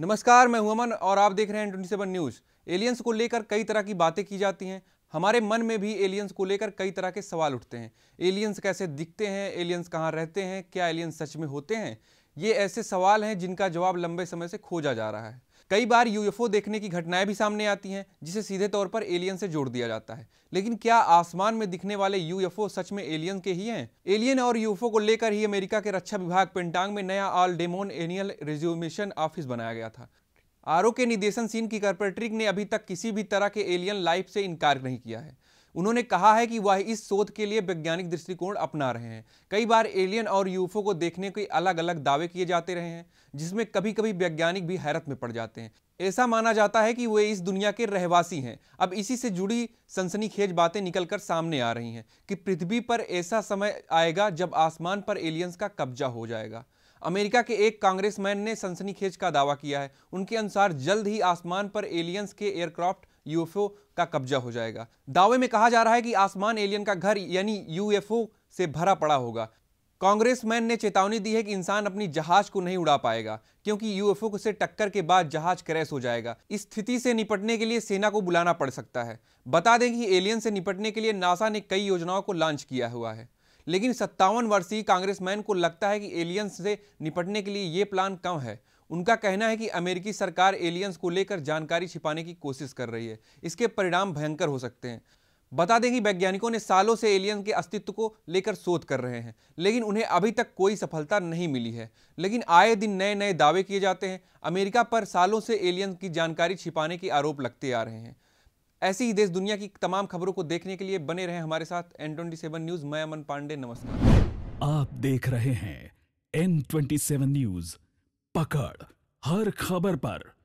नमस्कार मैं हूं अमन और आप देख रहे हैं ट्वेंटी सेवन न्यूज़ एलियंस को लेकर कई तरह की बातें की जाती हैं हमारे मन में भी एलियंस को लेकर कई तरह के सवाल उठते हैं एलियंस कैसे दिखते हैं एलियंस कहाँ रहते हैं क्या एलियंस सच में होते हैं ये ऐसे सवाल हैं जिनका जवाब लंबे समय से खोजा जा रहा है कई बार यूएफओ देखने की घटनाएं भी सामने आती हैं जिसे सीधे तौर पर एलियन से जोड़ दिया जाता है लेकिन क्या आसमान में दिखने वाले यूएफओ सच में एलियन के ही हैं एलियन और यूएफओ को लेकर ही अमेरिका के रक्षा विभाग पेंटांग में नया ऑल डेमोन एनियल रिज्यूमेशन ऑफिस बनाया गया था आरओ के निदेशन सीन की कॉर्पोरेटरिक ने अभी तक किसी भी तरह के एलियन लाइफ से इनकार नहीं किया है उन्होंने कहा है कि वह इस शोध के लिए वैज्ञानिक दृष्टिकोण अपना रहे हैं कई बार एलियन और यूएफओ को देखने के अलग अलग दावे किए जाते रहे हैं जिसमें कभी कभी वैज्ञानिक भी हैरत में पड़ जाते हैं ऐसा माना जाता है कि वे इस दुनिया के रहवासी हैं अब इसी से जुड़ी सनसनीखेज बातें निकलकर सामने आ रही हैं कि पृथ्वी पर ऐसा समय आएगा जब आसमान पर एलियंस का कब्जा हो जाएगा अमेरिका के एक कांग्रेसमैन ने सनसनीखेज का दावा किया है उनके अनुसार जल्द ही आसमान पर एलियंस के एयरक्राफ्ट यूएफओ का कब्जा हो जाएगा दावे में कहा जा रहा है कि आसमान एलियन का घर यानी यूएफओ से भरा पड़ा होगा कांग्रेस मैन ने चेतावनी दी है कि इंसान अपनी जहाज को नहीं उड़ा पाएगा क्योंकि यूएफओ से टक्कर के बाद जहाज क्रैश हो जाएगा इस स्थिति से निपटने के लिए सेना को बुलाना पड़ सकता है बता दें कि एलियन से निपटने के लिए नासा ने कई योजनाओं को लॉन्च किया हुआ है लेकिन सत्तावन वर्षीय कांग्रेस मैन को लगता है कि एलियंस से निपटने के लिए ये प्लान कम है उनका कहना है कि अमेरिकी सरकार एलियंस को लेकर जानकारी छिपाने की कोशिश कर रही है इसके परिणाम भयंकर हो सकते हैं बता दें कि वैज्ञानिकों ने सालों से एलियन के अस्तित्व को लेकर शोध कर रहे हैं लेकिन उन्हें अभी तक कोई सफलता नहीं मिली है लेकिन आए दिन नए नए दावे किए जाते हैं अमेरिका पर सालों से एलियन की जानकारी छिपाने के आरोप लगते आ रहे हैं ऐसी ही देश दुनिया की तमाम खबरों को देखने के लिए बने रहे हमारे साथ एन ट्वेंटी सेवन न्यूज मैं अमन पांडे नमस्कार आप देख रहे हैं एन ट्वेंटी सेवन न्यूज़ पकड़ हर खबर पर